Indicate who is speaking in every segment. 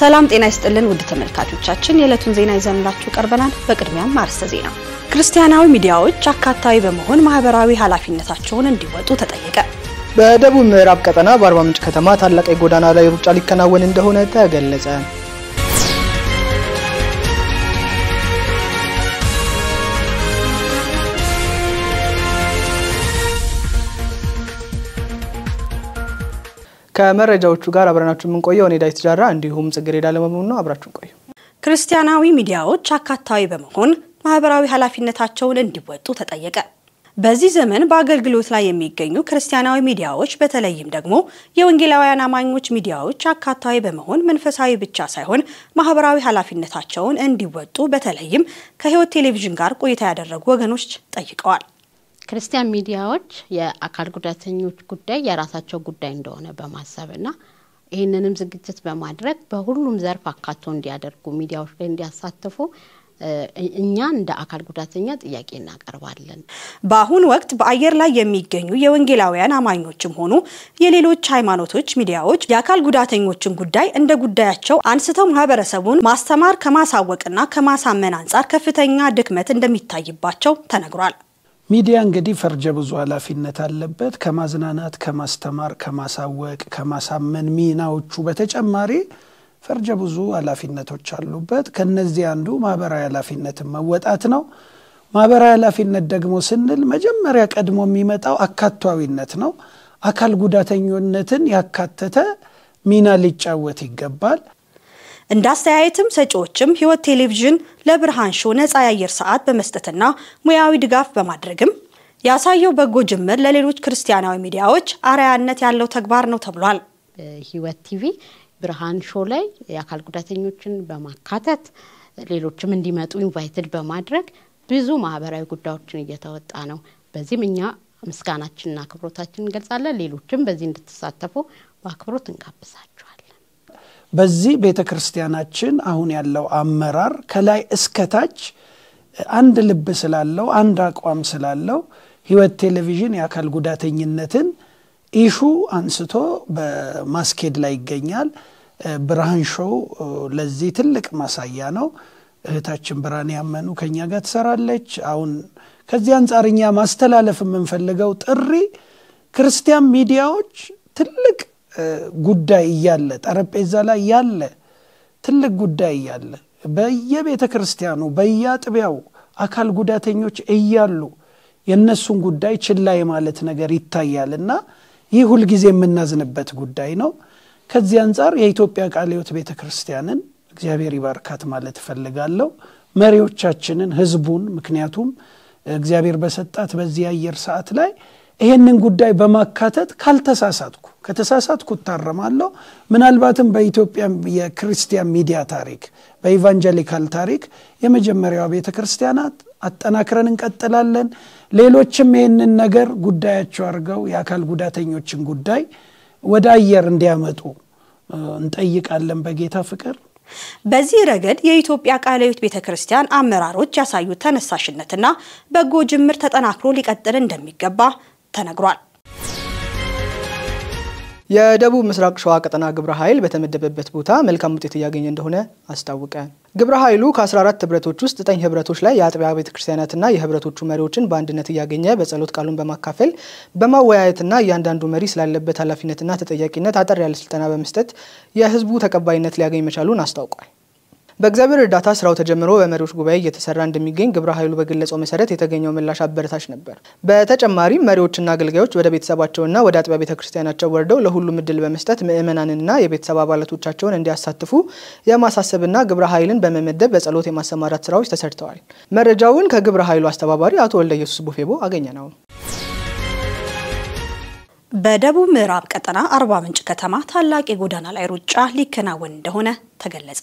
Speaker 1: ሰላም ጤና ይስጥልን ውድ ተመልካቾቻችን፣ የዕለቱን ዜና ይዘንላችሁ ቀርበናል። በቅድሚያም አርዕስተ ዜና። ክርስቲያናዊ ሚዲያዎች አካታዊ በመሆን ማህበራዊ ኃላፊነታቸውን እንዲወጡ ተጠየቀ።
Speaker 2: በደቡብ ምዕራብ ቀጠና በአርባ ምንጭ ከተማ ታላቅ የጎዳና ላይ ሩጫ ሊከናወን እንደሆነ ተገለጸ። ከመረጃዎቹ ጋር አብረናችሁ የምንቆየው እኔ ዳዊት ጃራ እንዲሁም ጽጌረዳ ለመሆኑ ነው። አብራችሁን ቆዩ።
Speaker 1: ክርስቲያናዊ ሚዲያዎች አካታዊ በመሆን ማህበራዊ ኃላፊነታቸውን እንዲወጡ ተጠየቀ። በዚህ ዘመን በአገልግሎት ላይ የሚገኙ ክርስቲያናዊ ሚዲያዎች በተለይም ደግሞ የወንጌላውያን አማኞች ሚዲያዎች አካታዊ በመሆን መንፈሳዊ ብቻ ሳይሆን ማህበራዊ ኃላፊነታቸውን እንዲወጡ በተለይም ከህይወት ቴሌቪዥን ጋር ቆይታ ያደረጉ ወገኖች ጠይቀዋል። ክርስቲያን ሚዲያዎች የአካል ጉዳተኞች ጉዳይ የራሳቸው ጉዳይ እንደሆነ በማሰብና ይህንንም ዝግጅት በማድረግ በሁሉም ዘርፍ አካቶ እንዲያደርጉ ሚዲያዎች ላይ እንዲያሳትፉ እኛ እንደ አካል ጉዳተኛ ጥያቄ እናቀርባለን። በአሁን ወቅት በአየር ላይ የሚገኙ የወንጌላውያን አማኞችም ሆኑ የሌሎች ሃይማኖቶች ሚዲያዎች የአካል ጉዳተኞችን ጉዳይ እንደ ጉዳያቸው አንስተው ማህበረሰቡን ማስተማር ከማሳወቅና ከማሳመን አንጻር ከፍተኛ ድክመት እንደሚታይባቸው ተነግሯል።
Speaker 3: ሚዲያ እንግዲህ ፈርጀ ብዙ ኃላፊነት አለበት። ከማዝናናት፣ ከማስተማር፣ ከማሳወቅ፣ ከማሳመን ሚናዎቹ በተጨማሪ ፈርጀ ብዙ ኃላፊነቶች አሉበት። ከነዚህ አንዱ ማህበራዊ ኃላፊነትን መወጣት ነው። ማህበራዊ ኃላፊነት ደግሞ ስንል መጀመሪያ ቀድሞ የሚመጣው አካቷዊነት ነው። አካል ጉዳተኞነትን ያካተተ ሚና ሊጫወት ይገባል። እንደ አስተያየትም ሰጪዎችም ህይወት ቴሌቪዥን ለብርሃን
Speaker 1: ሾው ነፃ የአየር ሰዓት በመስጠትና ሙያዊ ድጋፍ በማድረግም ያሳየው በጎ ጅምር ለሌሎች ክርስቲያናዊ ሚዲያዎች አርአያነት ያለው ተግባር ነው ተብሏል። ህይወት ቲቪ ብርሃን ሾው ላይ የአካል ጉዳተኞችን በማካተት ሌሎችም እንዲመጡ ኢንቫይትድ በማድረግ ብዙ ማህበራዊ ጉዳዮችን እየተወጣ ነው። በዚህም እኛ ምስጋናችንና አክብሮታችን እንገልጻለን። ሌሎችም በዚህ እንድትሳተፉ በአክብሮት እንጋብዛቸዋል።
Speaker 3: በዚህ ቤተ ክርስቲያናችን አሁን ያለው አመራር ከላይ እስከታች አንድ ልብ ስላለው አንድ አቋም ስላለው ህይወት ቴሌቪዥን የአካል ጉዳተኝነትን ኢሹ አንስቶ በማስኬድ ላይ ይገኛል። ብርሃን ሾው ለዚህ ትልቅ ማሳያ ነው። እህታችን ብርሃን ያመኑ ከኛ ጋር ትሰራለች። አሁን ከዚህ አንጻር እኛ ማስተላለፍ የምንፈልገው ጥሪ ክርስቲያን ሚዲያዎች ትልቅ ጉዳይ እያለ ጠረጴዛ ላይ ያለ ትልቅ ጉዳይ እያለ በየቤተ ክርስቲያኑ በየአጥቢያው አካል ጉዳተኞች እያሉ የእነሱን ጉዳይ ችላ የማለት ነገር ይታያል እና ይህ ሁልጊዜ የምናዝንበት ጉዳይ ነው። ከዚህ አንጻር የኢትዮጵያ ቃልዮት ቤተ ክርስቲያንን እግዚአብሔር ይባርካት ማለት እፈልጋለሁ። መሪዎቻችንን፣ ህዝቡን ምክንያቱም እግዚአብሔር በሰጣት በዚህ አየር ሰዓት ላይ ይሄንን ጉዳይ በማካተት ካልተሳሳትኩ ከተሳሳትኩ እታረማለሁ። ምናልባትም በኢትዮጵያ የክርስቲያን ሚዲያ ታሪክ በኢቫንጀሊካል ታሪክ የመጀመሪያዋ ቤተ ክርስቲያናት አጠናክረን እንቀጥላለን። ሌሎችም ይህንን ነገር ጉዳያቸው አድርገው የአካል ጉዳተኞችን ጉዳይ ወደ አየር እንዲያመጡ እንጠይቃለን በጌታ ፍቅር። በዚህ ረገድ የኢትዮጵያ ቃለ ቤተ ክርስቲያን
Speaker 1: አመራሮች ያሳዩት ተነሳሽነትና በጎ ጅምር ተጠናክሮ ሊቀጥል እንደሚገባ ተነግሯል።
Speaker 2: የደቡብ ምስራቅ ሸዋ ቀጠና ግብረ ኃይል በተመደበበት ቦታ መልካም ውጤት እያገኘ እንደሆነ አስታወቀ። ግብረ ኃይሉ ከ14 ህብረቶች ውስጥ ዘጠኝ ህብረቶች ላይ የአጥቢያ ቤተ ክርስቲያናትና የህብረቶቹ መሪዎችን በአንድነት እያገኘ በጸሎት ቃሉን በማካፈል በማወያየትና እያንዳንዱ መሪ ስላለበት ኃላፊነትና ተጠያቂነት አጠር ያለ ስልጠና በመስጠት የህዝቡ ተቀባይነት ሊያገኝ መቻሉን አስታውቋል። በእግዚአብሔር እርዳታ ስራው ተጀምሮ በመሪዎች ጉባኤ እየተሰራ እንደሚገኝ ግብረ ኃይሉ በገለጸው መሰረት የተገኘው ምላሽ አበረታች ነበር። በተጨማሪም መሪዎችና አገልጋዮች ወደ ቤተሰባቸውና ወደ አጥቢያ ቤተ ክርስቲያናቸው ወርደው ለሁሉም እድል በመስጠት ምእመናንና የቤተሰብ አባላቶቻቸውን እንዲያሳትፉ የማሳሰብና ግብረ ኃይልን በመመደብ በጸሎት የማሰማራት ስራዎች ተሰርተዋል። መረጃውን ከግብረ ኃይሉ አስተባባሪ አቶ ወልደ ኢየሱስ ቡፌቦ አገኘ ነው።
Speaker 1: በደቡብ ምዕራብ ቀጠና አርባ ምንጭ ከተማ ታላቅ የጎዳና ላይ ሩጫ ሊከናወን እንደሆነ ተገለጸ።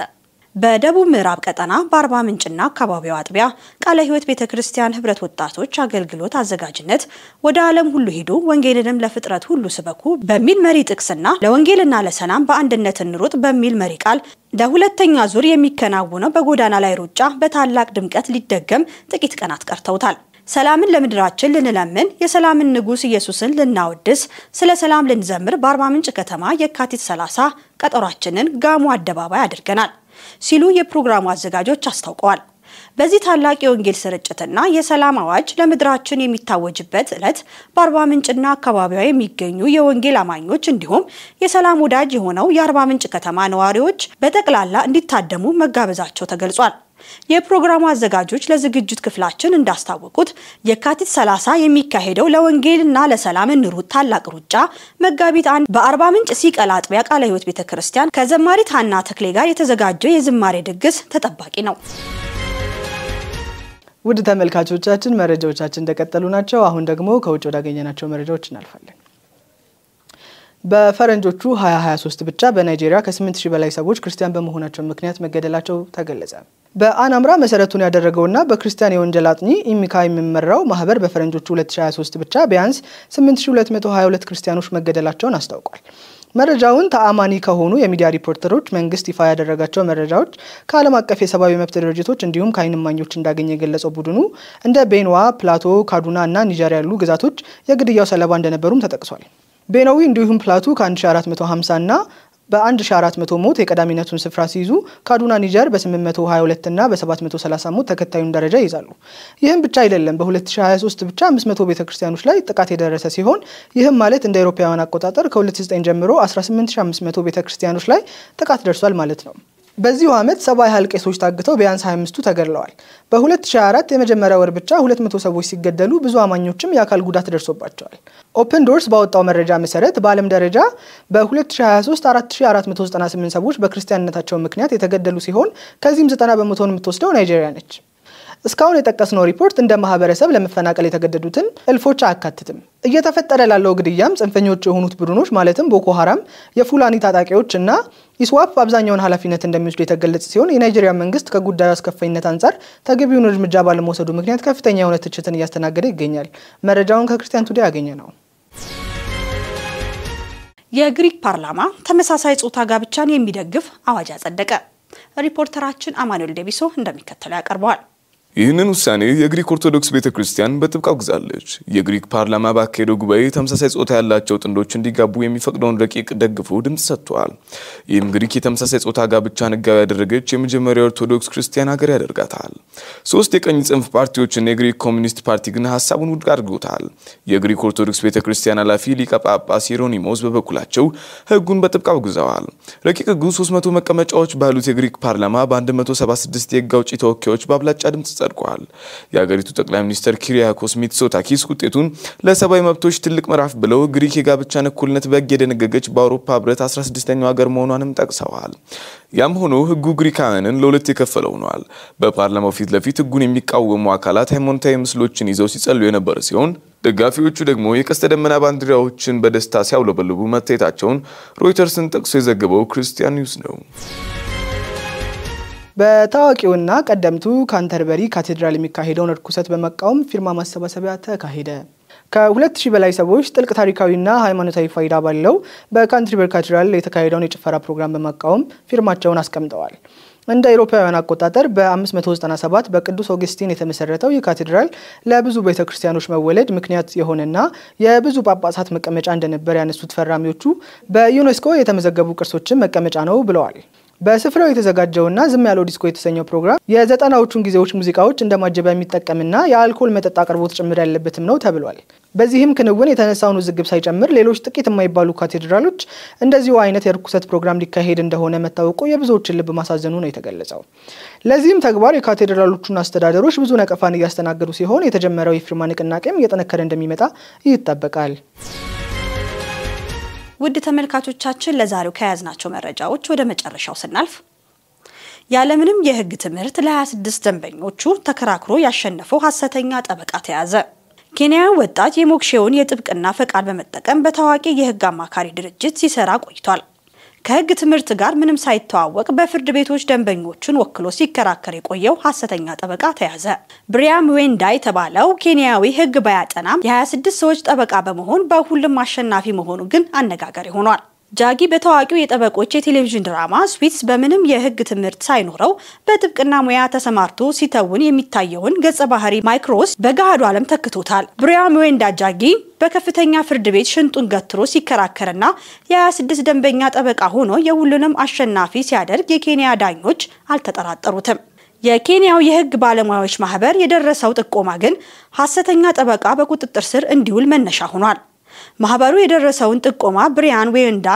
Speaker 1: በደቡብ ምዕራብ ቀጠና በአርባ ምንጭና አካባቢው አጥቢያ ቃለ ሕይወት ቤተ ክርስቲያን ህብረት ወጣቶች አገልግሎት አዘጋጅነት ወደ ዓለም ሁሉ ሂዱ ወንጌልንም ለፍጥረት ሁሉ ስበኩ በሚል መሪ ጥቅስና ለወንጌልና ለሰላም በአንድነት እንሩጥ በሚል መሪ ቃል ለሁለተኛ ዙር የሚከናወነው በጎዳና ላይ ሩጫ በታላቅ ድምቀት ሊደገም ጥቂት ቀናት ቀርተውታል። ሰላምን ለምድራችን ልንለምን የሰላምን ንጉሥ ኢየሱስን ልናወድስ ስለ ሰላም ልንዘምር በአርባ ምንጭ ከተማ የካቲት 30 ቀጠሯችንን ጋሞ አደባባይ አድርገናል። ሲሉ የፕሮግራሙ አዘጋጆች አስታውቀዋል። በዚህ ታላቅ የወንጌል ስርጭትና የሰላም አዋጅ ለምድራችን የሚታወጅበት ዕለት በአርባ ምንጭና አካባቢዋ የሚገኙ የወንጌል አማኞች እንዲሁም የሰላም ወዳጅ የሆነው የአርባ ምንጭ ከተማ ነዋሪዎች በጠቅላላ እንዲታደሙ መጋበዛቸው ተገልጿል። የፕሮግራሙ አዘጋጆች ለዝግጅት ክፍላችን እንዳስታወቁት የካቲት 30 የሚካሄደው ለወንጌልና ለሰላም እንሩጥ ታላቅ ሩጫ መጋቢት አንድ በአርባ ምንጭ ሲቀል አጥቢያ ቃለ ሕይወት ቤተ ክርስቲያን ከዘማሪት ሀና ተክሌ ጋር የተዘጋጀው የዝማሬ ድግስ ተጠባቂ ነው።
Speaker 2: ውድ ተመልካቾቻችን መረጃዎቻችን እንደቀጠሉ ናቸው። አሁን ደግሞ ከውጭ ወዳገኘናቸው መረጃዎች እናልፋለን። በፈረንጆቹ 2023 ብቻ በናይጄሪያ ከ8 በላይ ሰዎች ክርስቲያን በመሆናቸው ምክንያት መገደላቸው ተገለጸ። በአናምራ መሰረቱን ያደረገውና በክርስቲያን የወንጀል አጥኚ ኢሚካ የሚመራው ማህበር በፈረንጆቹ 2023 ብቻ ቢያንስ 8222 ክርስቲያኖች መገደላቸውን አስታውቋል። መረጃውን ተአማኒ ከሆኑ የሚዲያ ሪፖርተሮች መንግስት ይፋ ያደረጋቸው መረጃዎች ከዓለም አቀፍ የሰብአዊ መብት ድርጅቶች እንዲሁም ከአይንማኞች እማኞች እንዳገኘ የገለጸው ቡድኑ እንደ ቤንዋ፣ ፕላቶ፣ ካዱና እና ኒጀር ያሉ ግዛቶች የግድያው ሰለባ እንደነበሩም ተጠቅሷል። ቤናዊ እንዲሁም ፕላቱ ከ1450 እና በ1400 ሞት የቀዳሚነቱን ስፍራ ሲይዙ ካዱና ኒጀር በ822 እና በ730 ሞት ተከታዩን ደረጃ ይይዛሉ። ይህም ብቻ አይደለም። በ2023 ብቻ 500 ቤተክርስቲያኖች ላይ ጥቃት የደረሰ ሲሆን ይህም ማለት እንደ አውሮፓውያን አቆጣጠር ከ2009 ጀምሮ 18500 ቤተክርስቲያኖች ላይ ጥቃት ደርሷል ማለት ነው። በዚሁ ዓመት ሰባ ያህል ቄሶች ታግተው ቢያንስ 25ቱ ተገድለዋል። በ2024 የመጀመሪያ ወር ብቻ 200 ሰዎች ሲገደሉ ብዙ አማኞችም የአካል ጉዳት ደርሶባቸዋል። ኦፕን ዶርስ ባወጣው መረጃ መሰረት በዓለም ደረጃ በ2023 4498 ሰዎች በክርስቲያንነታቸው ምክንያት የተገደሉ ሲሆን ከዚህም 90 በመቶን የምትወስደው ናይጄሪያ ነች። እስካሁን የጠቀስነው ሪፖርት እንደ ማህበረሰብ ለመፈናቀል የተገደዱትን እልፎች አያካትትም። እየተፈጠረ ላለው ግድያም ጽንፈኞች የሆኑት ቡድኖች ማለትም ቦኮ ሀራም፣ የፉላኒ ታጣቂዎች እና ኢስዋፕ አብዛኛውን ኃላፊነት እንደሚወስዱ የተገለጸ ሲሆን የናይጄሪያ መንግስት ከጉዳዩ አስከፋይነት አንጻር ተገቢውን እርምጃ ባለመውሰዱ ምክንያት ከፍተኛ የሆነ ትችትን እያስተናገደ ይገኛል። መረጃውን ከክርስቲያን ቱዴ ያገኘ
Speaker 1: ነው። የግሪክ ፓርላማ ተመሳሳይ ጾታ ጋብቻን የሚደግፍ አዋጅ አጸደቀ። ሪፖርተራችን አማኑኤል ደቢሶ እንደሚከተለው ያቀርበዋል።
Speaker 4: ይህንን ውሳኔ የግሪክ ኦርቶዶክስ ቤተ ክርስቲያን በጥብቅ አውግዛለች። የግሪክ ፓርላማ ባካሄደው ጉባኤ ተመሳሳይ ጾታ ያላቸው ጥንዶች እንዲጋቡ የሚፈቅደውን ረቂቅ ደግፎ ድምፅ ሰጥተዋል። ይህም ግሪክ የተመሳሳይ ጾታ ጋብቻን ሕጋዊ ያደረገች የመጀመሪያ ኦርቶዶክስ ክርስቲያን ሀገር ያደርጋታል። ሶስት የቀኝ ጽንፍ ፓርቲዎችና የግሪክ ኮሚኒስት ፓርቲ ግን ሀሳቡን ውድቅ አድርጎታል። የግሪክ ኦርቶዶክስ ቤተ ክርስቲያን ኃላፊ ሊቀ ጳጳስ ሄሮኒሞስ በበኩላቸው ህጉን በጥብቅ አውግዘዋል። ረቂቅ ህጉ 300 መቀመጫዎች ባሉት የግሪክ ፓርላማ በ176 የህግ አውጪ ተወካዮች በአብላጫ ድምፅ ጸድቋል። የአገሪቱ ጠቅላይ ሚኒስትር ኪሪያኮስ ሚትሶታኪስ ውጤቱን ለሰብአዊ መብቶች ትልቅ ምዕራፍ ብለው ግሪክ የጋብቻን እኩልነት በሕግ የደነገገች በአውሮፓ ህብረት 16ኛው ሀገር መሆኗንም ጠቅሰዋል። ያም ሆኖ ህጉ ግሪካውያንን ለሁለት የከፈለ ሆኗል። በፓርላማው ፊት ለፊት ህጉን የሚቃወሙ አካላት ሃይማኖታዊ ምስሎችን ይዘው ሲጸሉ የነበረ ሲሆን ደጋፊዎቹ ደግሞ የቀስተ ደመና ባንዲራዎችን በደስታ ሲያውለበልቡ መታየታቸውን ሮይተርስን ጠቅሶ የዘገበው ክርስቲያን ኒውስ ነው።
Speaker 2: በታዋቂውና ቀደምቱ ካንተርበሪ ካቴድራል የሚካሄደውን እርኩሰት በመቃወም ፊርማ ማሰባሰቢያ ተካሄደ። ከሁለት ሺህ በላይ ሰዎች ጥልቅ ታሪካዊና ሃይማኖታዊ ፋይዳ ባለው በካንተርበሪ ካቴድራል የተካሄደውን የጭፈራ ፕሮግራም በመቃወም ፊርማቸውን አስቀምጠዋል። እንደ አውሮፓውያን አቆጣጠር በ597 በቅዱስ ኦገስቲን የተመሰረተው ይህ ካቴድራል ለብዙ ቤተ ክርስቲያኖች መወለድ ምክንያት የሆነና የብዙ ጳጳሳት መቀመጫ እንደነበር ያነሱት ፈራሚዎቹ በዩኔስኮ የተመዘገቡ ቅርሶችን መቀመጫ ነው ብለዋል። በስፍራው የተዘጋጀውና ዝም ያለው ዲስኮ የተሰኘው ፕሮግራም የዘጠናዎቹን ጊዜዎች ሙዚቃዎች እንደ ማጀቢያ የሚጠቀምና የአልኮል መጠጥ አቅርቦት ጭምር ያለበትም ነው ተብሏል። በዚህም ክንውን የተነሳውን ውዝግብ ሳይጨምር ሌሎች ጥቂት የማይባሉ ካቴድራሎች እንደዚሁ አይነት የርኩሰት ፕሮግራም ሊካሄድ እንደሆነ መታወቁ የብዙዎችን ልብ ማሳዘኑ ነው የተገለጸው። ለዚህም ተግባር የካቴድራሎቹን አስተዳደሮች ብዙ ነቀፋን እያስተናገዱ ሲሆን የተጀመረው የፊርማ ንቅናቄም እየጠነከረ እንደሚመጣ ይጠበቃል።
Speaker 1: ውድ ተመልካቾቻችን ለዛሬው ከያዝናቸው መረጃዎች ወደ መጨረሻው ስናልፍ ያለምንም የህግ ትምህርት ለ26 ደንበኞቹ ተከራክሮ ያሸነፈው ሐሰተኛ ጠበቃ ተያዘ። ኬንያ ወጣት የሞክሼውን የጥብቅና ፈቃድ በመጠቀም በታዋቂ የህግ አማካሪ ድርጅት ሲሰራ ቆይቷል። ከህግ ትምህርት ጋር ምንም ሳይተዋወቅ በፍርድ ቤቶች ደንበኞቹን ወክሎ ሲከራከር የቆየው ሀሰተኛ ጠበቃ ተያዘ። ብሪያም ዌንዳ የተባለው ኬንያዊ ህግ ባያጠናም የ26 ሰዎች ጠበቃ በመሆን በሁሉም አሸናፊ መሆኑ ግን አነጋጋሪ ሆኗል። ጃጊ በታዋቂው የጠበቆች የቴሌቪዥን ድራማ ስዊትስ በምንም የሕግ ትምህርት ሳይኖረው በጥብቅና ሙያ ተሰማርቶ ሲተውን የሚታየውን ገጸ ባህሪ ማይክሮስ በገሃዱ ዓለም ተክቶታል። ብሪያም ወንዳ ጃጊ በከፍተኛ ፍርድ ቤት ሽንጡን ገትሮ ሲከራከርና የ26 ደንበኛ ጠበቃ ሆኖ የሁሉንም አሸናፊ ሲያደርግ የኬንያ ዳኞች አልተጠራጠሩትም። የኬንያው የሕግ ባለሙያዎች ማህበር የደረሰው ጥቆማ ግን ሐሰተኛ ጠበቃ በቁጥጥር ስር እንዲውል መነሻ ሆኗል። ማህበሩ የደረሰውን ጥቆማ ብሪያን ዌንዳ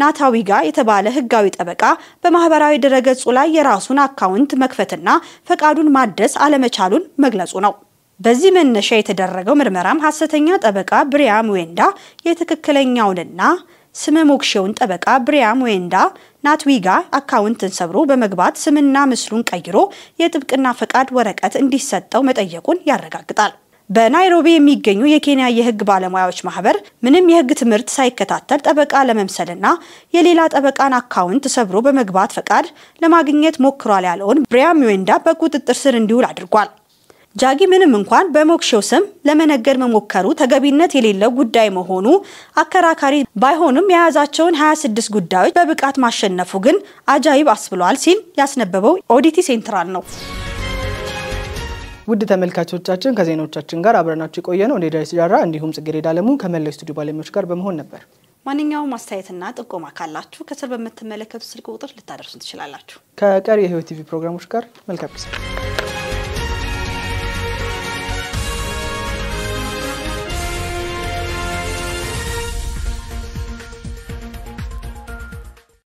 Speaker 1: ናታዊጋ የተባለ ህጋዊ ጠበቃ በማህበራዊ ድረገጹ ላይ የራሱን አካውንት መክፈትና ፈቃዱን ማደስ አለመቻሉን መግለጹ ነው። በዚህ መነሻ የተደረገው ምርመራም ሐሰተኛ ጠበቃ ብሪያም ዌንዳ የትክክለኛውንና ስመ ሞክሼውን ጠበቃ ብሪያም ዌንዳ ናትዊጋ አካውንትን ሰብሮ በመግባት ስምና ምስሉን ቀይሮ የጥብቅና ፈቃድ ወረቀት እንዲሰጠው መጠየቁን ያረጋግጣል። በናይሮቢ የሚገኙ የኬንያ የህግ ባለሙያዎች ማህበር ምንም የህግ ትምህርት ሳይከታተል ጠበቃ ለመምሰልና የሌላ ጠበቃን አካውንት ሰብሮ በመግባት ፈቃድ ለማግኘት ሞክሯል ያለውን ብሪያም ዌንዳ በቁጥጥር ስር እንዲውል አድርጓል። ጃጊ ምንም እንኳን በሞክሼው ስም ለመነገድ መሞከሩ ተገቢነት የሌለው ጉዳይ መሆኑ አከራካሪ ባይሆንም የያዛቸውን 26 ጉዳዮች በብቃት ማሸነፉ ግን አጃይብ አስብሏል ሲል ያስነበበው ኦዲቲ ሴንትራል ነው።
Speaker 2: ውድ ተመልካቾቻችን ከዜናዎቻችን ጋር አብረናችሁ የቆየ ነው ኔዳዊት ጃራ እንዲሁም ጽጌረዳ አለሙ ከመላው ስቱዲዮ ባለሙያዎች ጋር በመሆን ነበር።
Speaker 1: ማንኛውም አስተያየትና ጥቆማ ካላችሁ ከስር በምትመለከቱ ስልክ ቁጥር ልታደርሱን ትችላላችሁ።
Speaker 2: ከቀሪ የህይወት ቲቪ ፕሮግራሞች ጋር መልካም ጊዜ